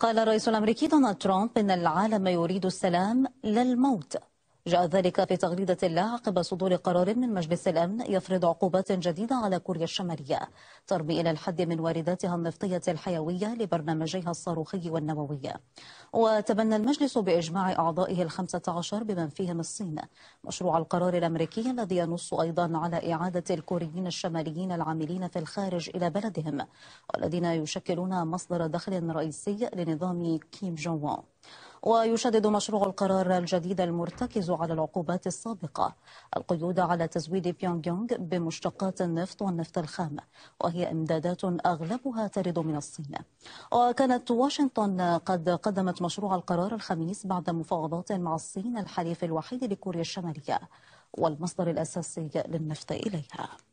قال الرئيس الأمريكي دونالد ترامب إن العالم يريد السلام لا الموت جاء ذلك في تغريدة لا عقب صدور قرار من مجلس الأمن يفرض عقوبات جديدة على كوريا الشمالية ترمي إلى الحد من وارداتها النفطية الحيوية لبرنامجيها الصاروخي والنووي وتبنى المجلس بإجماع أعضائه الخمسة عشر بمن فيهم الصين مشروع القرار الأمريكي الذي ينص أيضا على إعادة الكوريين الشماليين العاملين في الخارج إلى بلدهم والذين يشكلون مصدر دخل رئيسي لنظام كيم جونغ ويشدد مشروع القرار الجديد المرتكز على العقوبات السابقة القيود على تزويد بيونغيونغ بمشتقات النفط والنفط الخام وهي إمدادات أغلبها ترد من الصين وكانت واشنطن قد قدمت مشروع القرار الخميس بعد مفاوضات مع الصين الحليف الوحيد لكوريا الشمالية والمصدر الأساسي للنفط إليها